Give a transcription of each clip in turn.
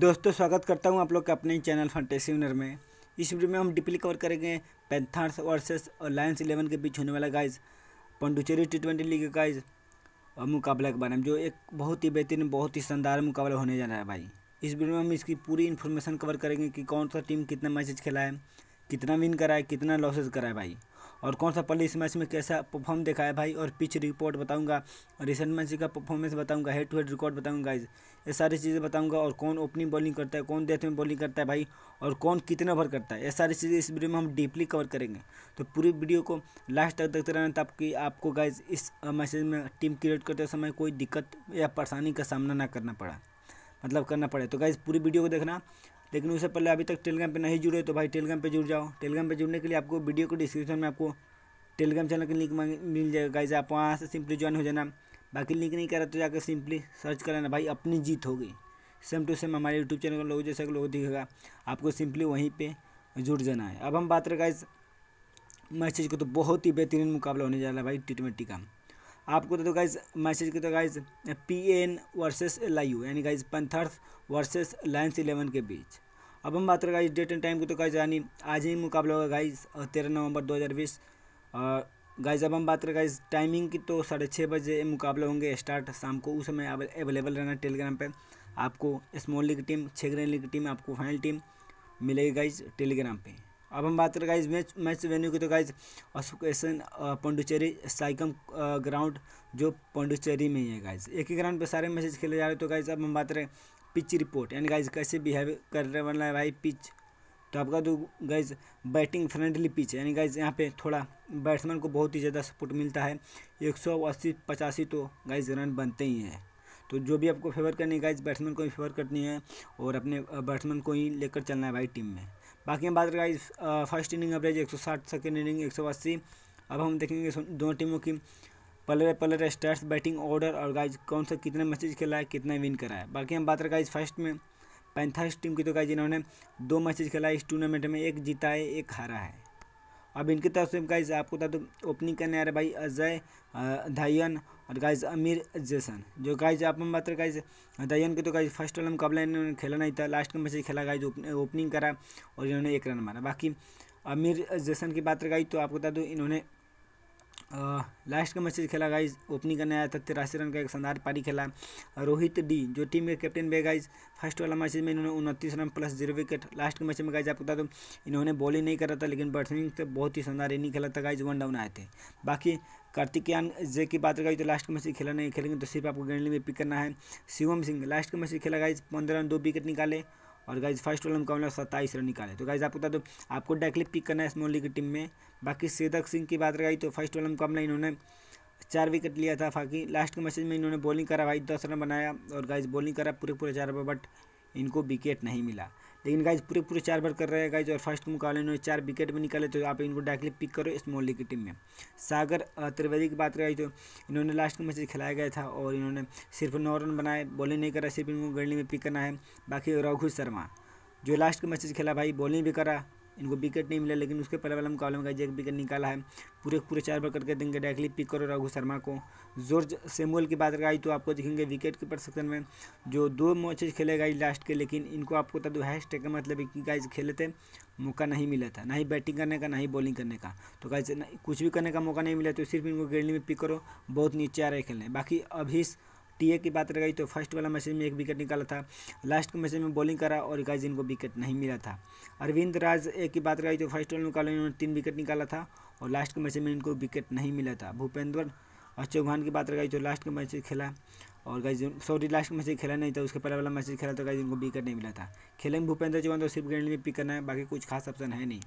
दोस्तों स्वागत करता हूं आप लोग के अपने चैनल फंटेसी विनर में इस वीडियो में हम डिपली कवर करेंगे पैंथर्स वर्सेस और लायंस इलेवन के बीच होने वाला guys Puducherry T twenty league guys और मुकाबला के बारे में जो एक बहुत ही बेहतरीन बहुत ही शानदार मुकाबला होने जा रहा है भाई इस वीडियो में हम इसकी पूरी इन्फॉर्मेशन कवर करेंगे कि कौन सा टीम कितना मैचेज खेला है कितना विन करा है कितना लॉसेज करा है भाई और कौन सा पहले इस मैच में कैसा परफॉर्म देखा है भाई और पिच रिपोर्ट बताऊंगा रिसेंट मैच का परफॉर्मेंस बताऊंगा हेड टू हेड रिकॉर्ड बताऊंगा गाइज ये सारी चीज़ें बताऊंगा और कौन ओपनिंग बॉलिंग करता है कौन डेथ में बॉलिंग करता है भाई और कौन कितना ओवर करता है ये सारी चीज़ें इस वीडियो में हम डीपली कवर करेंगे तो पूरी वीडियो को लास्ट तक देखते रहना ताकि आपको गाइज इस मैसेज में टीम क्रिएट करते समय कोई दिक्कत या परेशानी का सामना ना करना पड़ा मतलब करना पड़े तो गाइज पूरी वीडियो को देखना लेकिन उससे पहले अभी तक टेलीग्राम पे नहीं जुड़े तो भाई टेलीग्राम पे जुड़ जाओ टेलीग्राम पे जुड़ने के लिए आपको वीडियो को डिस्क्रिप्शन में आपको टेलीग्राम चैनल की लिंक मिल जाएगा गाइज आप वहाँ से सिंपली ज्वाइन हो जाना बाकी लिंक नहीं करा तो जाकर सिंपली सर्च कर लेना भाई अपनी जीत होगी सेम टू सेम हमारे यूट्यूब चैनल का लोग जैसा लोग दिखेगा आपको सिंपली वहीं पर जुड़ जाना है अब हम बात करें गाइज मैसेज को तो बहुत ही बेहतरीन मुकाबला होने जा रहा है भाई टी ट्वेंटी का आपको तो गाइज मैसेज के तो guys P N versus L I U यानी guys Panthers versus Lions eleven के बीच अब हम बात करें गाइस डेट एंड टाइम को तो गाइज यानी आज ही मुकाबला होगा गाइस तेरह नवंबर 2020 और गाइज अब हम बात करें इस टाइमिंग की तो साढ़े छः बजे मुकाबले होंगे स्टार्ट शाम को उस समय अवेलेबल रहना टेलीग्राम पर आपको स्मॉल लीग टीम छः ग्रेन लीग टीम आपको फाइनल टीम मिलेगी गाइज टेलीग्राम पर अब हम बात करें गाइज मैच मैच वेन्यू की तो guys association Puducherry Siechem ground जो पंडुचेरी में ही है गाइज एक ही ग्राउंड पर सारे मैचेज खेले जा रहे हैं तो गाइज अब हम बात करें पिच रिपोर्ट यानी गाइज कैसे बिहेव कर रहे वाला है भाई पिच तो आपका जो गाइज बैटिंग फ्रेंडली पिच है यानी गाइज यहाँ पे थोड़ा बैट्समैन को बहुत ही ज़्यादा सपोर्ट मिलता है एक सौ अस्सी पचासी तो गाइज रन बनते ही हैं तो जो भी आपको फेवर करनी है गाइज बैट्समैन को ही फेवर करनी है और अपने बैट्समैन को ही लेकर चलना है भाई टीम में बाकी हम बात करें गाइज फर्स्ट इनिंग एवरेज एक सौ साठ सेकेंड इनिंग एक सौ अस्सी अब हम देखेंगे दोनों टीमों की player player stars batting order और गाइज कौन सा कितने मैसेज खेला है कितने विन करा है बाकी हम बात करें गाइज फर्स्ट में पैंथर्स टीम की तो गाइज इन्होंने दो मैचेज खेला है इस टूर्नामेंट में एक जीता है एक हारा है अब इनकी तरफ से गाइज आपको बता दो ओपनिंग करने आ रहे भाई अजय धायन और गाइज अमीर जैसन जो गाइज आप हम बात गाइज धायन की तो गाइज फर्स्ट वाला मुकाबला इन्होंने खेला नहीं था लास्ट का मैसेज खेला गाइज ओपनिंग करा और इन्होंने एक रन मारा बाकी अमीर जैसन की बात गाइज तो आपको बता दो इन्होंने लास्ट का मैसेज खेला गाइज ओपनिंग करने आया था तिरासी रन का एक शानदार पारी खेला रोहित डी जो टीम के कैप्टन भी गाइज फर्स्ट वाला मैच में इन्होंने उनतीस run plus zero wicket last के मैच में गाइज आपको बता दूँ इन्होंने बॉलिंग नहीं करा था लेकिन बैटिंग से बहुत ही शानदार इनिंग खेला था गाइज वन डाउन आए थे बाकी यान जे की बात करें तो लास्ट के मैच खेला नहीं खेलेंगे तो सिर्फ आपको गेंडली में पिक करना है शिवम सिंह लास्ट के मैच खेला गाइज पंद्रह रन दो विकेट निकाले और गाइज फर्स्ट वाला मुकाबला सत्ताईस रन निकाले तो गाइज आपको बता दो आपको डायरेक्टली पिक करना है स्मॉल लीग की टीम में बाकी सेदक सिंह की बात रही तो फर्स्ट वाला मुकाबला इन्होंने चार विकेट लिया था बाकी लास्ट के मैसेज में इन्होंने बॉलिंग करा भाई दस रन बनाया और गाइज बॉलिंग करा पूरे पूरे चार पर बट इनको विकेट नहीं मिला लेकिन गाइज पूरे पूरे चार बार कर रहे हैं गाइज और फर्स्ट मुकाबले इन्होंने चार विकेट भी निकाले तो आप इनको डायरेक्टली पिक करो इस लीग की टीम में सागर त्रिवेदी की बात रही तो इन्होंने लास्ट मैच खिलाया गया था और इन्होंने सिर्फ नौ रन बनाए बॉलिंग नहीं करा सिर्फ इनको गर्ली में पिक करना है बाकी रघु शर्मा जो लास्ट का मैसेज खेला भाई बॉलिंग भी करा इनको विकेट नहीं मिला लेकिन उसके पहले वाला मुकाबले में एक विकेट निकाला है पूरे पूरे चार बार करके देंगे डायरेक्टली पिक करो रघु शर्मा को जॉर्ज सेमुअल की बात आई तो आपको देखेंगे विकेट कीपर सेक्शन में जो दो मैचेज खेले गए लास्ट के लेकिन इनको आपको बता दो हैश टेक मतलब कि गाइज खेले थे मौका नहीं मिला था ना ही बैटिंग करने का ना ही बॉलिंग करने का तो गाइज कुछ भी करने का मौका नहीं मिला तो सिर्फ इनको गेली में पिक करो बहुत नीचे आ रहे खेलने बाकी अभी टीए की बात रह गई तो फर्स्ट वाला मैसेज में एक विकेट निकाला था लास्ट के मैसेज में बॉलिंग करा और गाइज इनको विकेट नहीं मिला था अरविंद राज एक की बात रह गई तो फर्स्ट वाला निकाला इन्होंने तीन विकेट निकाला था और लास्ट के मैसेज में इनको विकेट नहीं मिला था भूपेंद्र और चौहान की बात रह गई तो लास्ट के मैच खेला और गाइज सॉरी लास्ट मैच खेला नहीं था उसके पहले वाला मैच खेला तो गाइज इनको विकेट नहीं मिला था खेले में भूपेंद्र चौहान तो सिर्फ गेंड में पिक करना है बाकी कुछ खास ऑप्शन है नहीं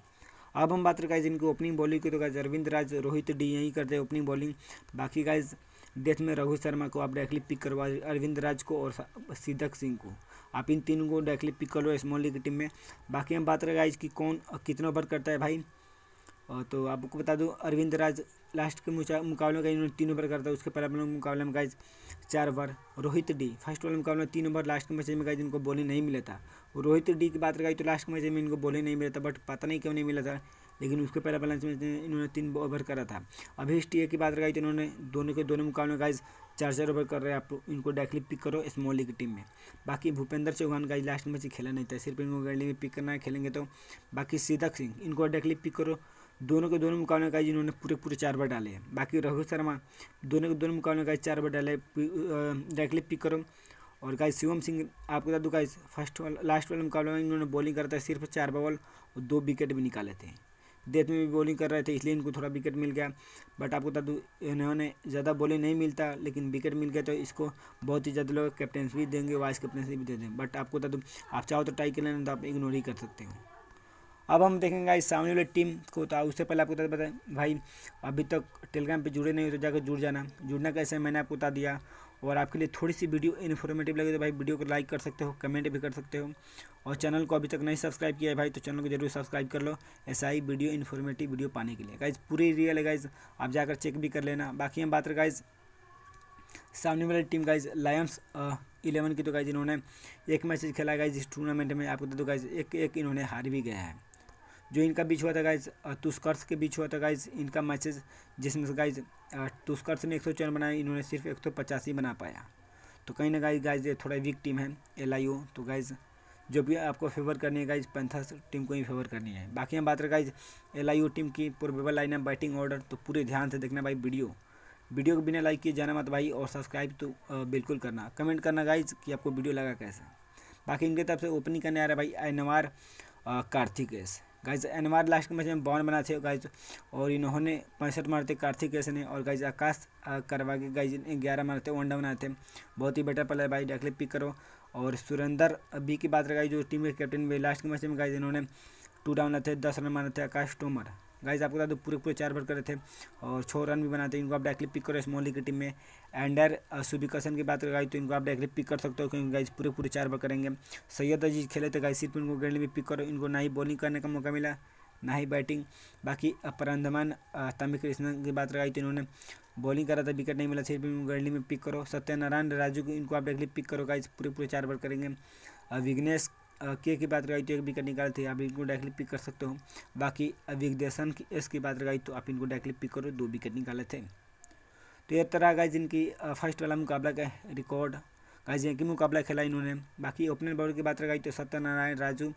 अब हम बात करें गाइज इनकी ओपनिंग बॉलिंग की तो गाइज अरविंद राज रोहित डी यही e करते हैं ओपनिंग बॉलिंग बाकी गाइज डेथ में रघु शर्मा को आप डायरेक्टली पिक करवा अरविंद राज को और सिद्धक सिंह को आप इन तीनों को डायरेक्टली पिक कर लो स्मॉल लीग की टीम में बाकी हम बात रहेगा इसकी कौन कितना ओवर करता है भाई और तो आपको बता दूँ अरविंद राज लास्ट के मुकाबले में इन्होंने तीन ओवर करता है उसके पहले अपने मुकाबले में गाइज चार ओवर रोहित डी फर्स्ट वाले मुकाबले में तीन ओवर लास्ट के मैच में गाइज इनको बॉलिंग नहीं मिला था रोहित डी की बात रही तो लास्ट के मैच में इनको बॉलिंग नहीं मिला था बट पता नहीं क्यों नहीं मिला था लेकिन उसके पहला बैलेंस में इन्होंने तीन ओवर करा था अभी टी की बात लगाई तो इन्होंने दोनों के दोनों मुकाबले गाइज चार चार ओवर कर रहे हैं आप इनको डायरेक्टली पिक करो स्मॉल लीग की टीम में बाकी Bhupendra Chauhan guys last match खेला नहीं था सिर्फ इनको गैली में पिक करना है खेलेंगे तो बाकी सीधक सिंह इनको डायरेक्टली पिक करो दोनों के दोनों मुकाबले का इन्होंने पूरे पूरे चार बार डाले हैं बाकी रोहित शर्मा दोनों के दोनों मुकाबले का चार बार डाले डायरेक्टली पिक करो और गाइस शिवम सिंह आपको बता दूँ गाइस फर्स्ट लास्ट वाले मुकाबले में इन्होंने बॉलिंग करता है सिर्फ चार बॉल और दो विकेट भी निकाले थे डेथ में भी बॉलिंग कर रहे थे इसलिए इनको थोड़ा विकेट मिल गया बट आपको बता दूँ इन्होंने ज़्यादा बॉलिंग नहीं मिलता लेकिन विकेट मिल गया तो इसको बहुत ही ज़्यादा लोग कैप्टनसी भी देंगे वाइस कैप्टेंसी भी दे देंगे बट आपको बता दूँ आप चाहो तो ट्राई कर लेना तो आप इग्नोर ही कर सकते हो अब हम देखेंगे इस सामने वाली टीम को तो उससे पहले आपको बताएं भाई अभी तक टेलीग्राम पे जुड़े नहीं हो तो जाकर जुड़ जाना जुड़ना कैसे मैंने आपको बता दिया और आपके लिए थोड़ी सी वीडियो इन्फॉर्मेटिव लगे तो भाई वीडियो को लाइक कर सकते हो कमेंट भी कर सकते हो और चैनल को अभी तक नहीं सब्सक्राइब किया है भाई तो चैनल को जरूर सब्सक्राइब कर लो ऐसा ही वीडियो इन्फॉर्मेटिव वीडियो पाने के लिए गाइज पूरी रियल है गाइज आप जाकर चेक भी कर लेना बाकी हम बात रहे गाइज सामने वाली टीम गाइज लायंस इलेवन की तो गाइज इन्होंने एक मैच खेला गाइज इस टूर्नामेंट में आपको तो गाइज एक एक इन्होंने हार भी गया है जो इनका बीच हुआ था गाइज तुष्कर्ष के बीच हुआ था गाइज इनका मैचेज जिसमें से गाइज तुष्कर्ष ने एक सौ चौन बनाया इन्होंने सिर्फ एक सौ पचासी बना पाया तो कहीं ना कहीं गाइज ये थोड़ा वीक टीम है एल आई ओ तो गाइज जो भी आपको फेवर करनी है गाइज पैंथर्स टीम को ही फेवर करनी है बाकी हम बात रहे guys L I O team की प्रोबेबल लाइन है बैटिंग ऑर्डर तो पूरे ध्यान से देखना भाई वीडियो वीडियो को बिना लाइक किए जाना मत भाई और सब्सक्राइब तो बिल्कुल करना कमेंट करना गाइज कि आपको वीडियो लगा कैसा बाकी इनके तरफ से ओपनिंग करने आ रहा है भाई एनवार कार्तिकेश गाइज अनमार लास्ट के मैच में बावन बना थे गाइज और इन्होंने पैंसठ मारते कार्तिक कैसे ने और गाइज आकाश करवा के गाइज ग्यारह मारते वन डाउन आए थे बहुत ही बेटर प्लेयर भाई डायरेक्टली पिक करो और सुरेंद्र बी की बात लगाई जो टीम के कैप्टन हुए लास्ट के मैच में गाइज इन्होंने टू डाउन आते दस रन मारे थे आकाश तोमर गाइज आपको बता दो पूरे पूरे चार भर करे थे और छः रन भी बनाते हैं इनको आप डायरेक्टली पिक करो स्मॉल की टीम में एंडर सुबिकसन की बात करें गाइज तो इनको आप डायरेक्टली पिक कर सकते हो क्योंकि गाइज पूरे पूरे चार भर करेंगे सैयद अजीज खेले थे गाइज सिर्फ इनको ग्रेंडली भी पिक करो इनको ना ही बॉलिंग करने का मौका मिला ना ही बैटिंग बाकी परंधमान तमिक कृष्णन की बात लगाई तो इन्होंने बॉलिंग करा था विकेट नहीं मिला सिर्फ गर्ली में पिक करो सत्यनारायण राजू को इनको आप डायरेक्टली पिक करो गाइज पूरे पूरे चार बार करेंगे विघ्नेश के की बात लगाई तो एक विकेट निकाले थे आप इनको डायरेक्टली पिक कर सकते हो बाकी देशन की एस की बात लगाई तो आप इनको डायरेक्टली पिक करो दो विकेट निकाले थे तो ये तरह गाइज इनकी फर्स्ट वाला मुकाबला का रिकॉर्ड गाइज एक ही मुकाबला खेला इन्होंने बाकी ओपनर बॉलर की बात लगाई तो सत्यनारायण राजू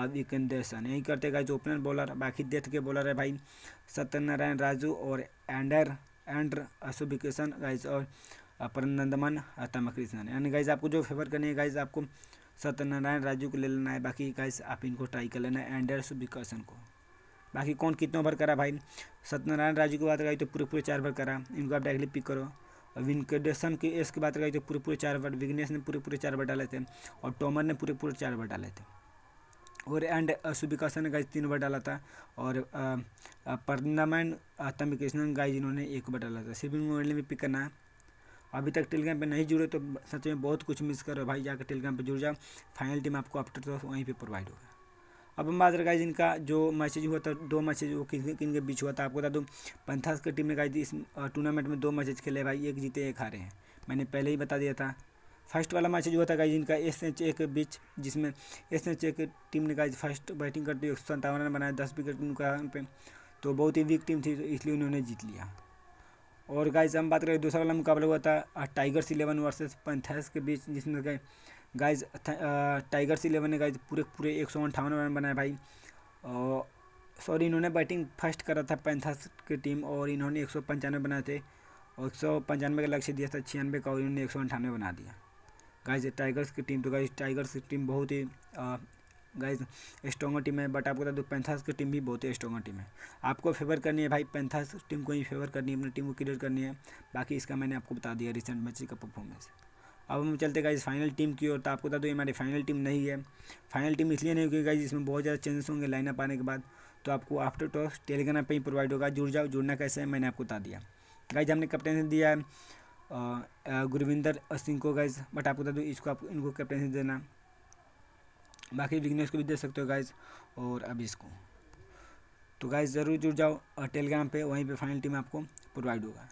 और विकेंद्र सन यही करते गाइज ओपनर बॉलर बाकी डेथ के बॉलर है भाई सत्यनारायण राजू और एंडर एंड अशुभिकेशन गाइज और परनंदमन तमकृष्णन यानी गाइज आपको जो फेवर करनी है गाइज आपको सत्यनारायण राजू को ले लेना है बाकी गाइस आप इनको ट्राई कर लेना है एंडर्स विकर्सन को बाकी कौन कितना ओवर करा भाई सत्यनारायण राजू की बात करें तो पूरे पूरे चार ओवर करा इनको आप डायरेक्टली पिक करो और विंकडेशन के एस की बात करें तो पूरे पूरे चार ओवर विग्नेश ने पूरे पूरे चार ओवर डाले थे और टॉमर ने पूरे पूरे चार ओवर डाले थे और एंड सुबिकासन ने गाइज तीन ओवर डाला था और पर्नामैन तमिकृष्णन गाइज इन्होंने एक ओवर डाला था सिर्फ मोबाइल भी पिक करना है अभी तक टेलीग्राम पे नहीं जुड़े तो सच में बहुत कुछ मिस कर रहे हो भाई जाकर टेलीग्राम पे जुड़ जाओ फाइनल टीम आपको अपडेट तो वहीं पे प्रोवाइड होगा अब हम बात करें इनका जो मैसेज हुआ था दो मैसेज वो किन किन के बीच हुआ था आपको बता दूँ पंथास की टीम ने कहा इस टूर्नामेंट में दो मैसेज खेले भाई एक जीते एक हारे हैं मैंने पहले ही बता दिया था फर्स्ट वाला मैच जो था गाई जिनका एस एच ए के बीच जिसमें एस एच ए की टीम ने कहा फर्स्ट बैटिंग करते हुए एक सौ रन बनाया दस विकेट उनका पे तो बहुत ही वीक टीम थी तो इसलिए उन्होंने जीत लिया और गाइज हम बात करें दूसरा वाला मुकाबला हुआ था टाइगर्स इलेवन वर्सेस पंथर्स के बीच जिसमें गए गाइज टाइगर्स इलेवन ने गाइज पूरे पूरे एक सौ अंठावन रन बनाए भाई और सॉरी इन्होंने बैटिंग फर्स्ट करा था पैंथर्स की टीम और इन्होंने एक सौ पंचानवे बनाए थे और एक सौ पंचानवे का लक्ष्य दिया था छियानवे का और इन्होंने एक सौ अंठानवे बना दिया गाइज टाइगर्स की टीम तो गाइज टाइगर्स की टीम बहुत ही गाइज स्ट्रॉगर टीम है बट आपको बता दो पैंथर्स की टीम भी बहुत ही स्ट्रॉगर टीम है आपको फेवर करनी है भाई पैंथर्स टीम को ही फेवर करनी है अपनी टीम को क्लियर करनी है बाकी इसका मैंने आपको बता दिया रिसेंट मैच का परफॉर्मेंस अब हम चलते गाइज फाइनल टीम की ओर तो आपको बता दूँ ये हमारी फाइनल टीम नहीं है फाइनल टीम इसलिए नहीं क्योंकि गाइज इसमें बहुत ज़्यादा चेंजेस होंगे अप आने के बाद तो आपको आफ्टर टॉस टेलीग्राम पर ही प्रोवाइड होगा जुड़ जाओ जुड़ना कैसे है मैंने आपको बता दिया गाइज हमने कैप्टनसी दिया है गुरविंदर सिंह को गाइज बट आपको बता दूँ इसको आप इनको कैप्टनसी देना बाकी विघ्नेश को भी दे सकते हो गाइज और अभी इसको तो गाइज ज़रूर जुड़ जाओ और टेलीग्राम पे वहीं पे फाइनल टीम आपको प्रोवाइड होगा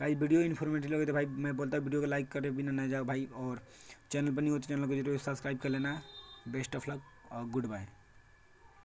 गाइज वीडियो इन्फॉर्मेटिव लगे तो भाई मैं बोलता हूँ वीडियो को लाइक करे बिना ना जाओ भाई और चैनल पर नहीं हो तो चैनल को जरूर सब्सक्राइब कर लेना बेस्ट ऑफ लक और गुड बाय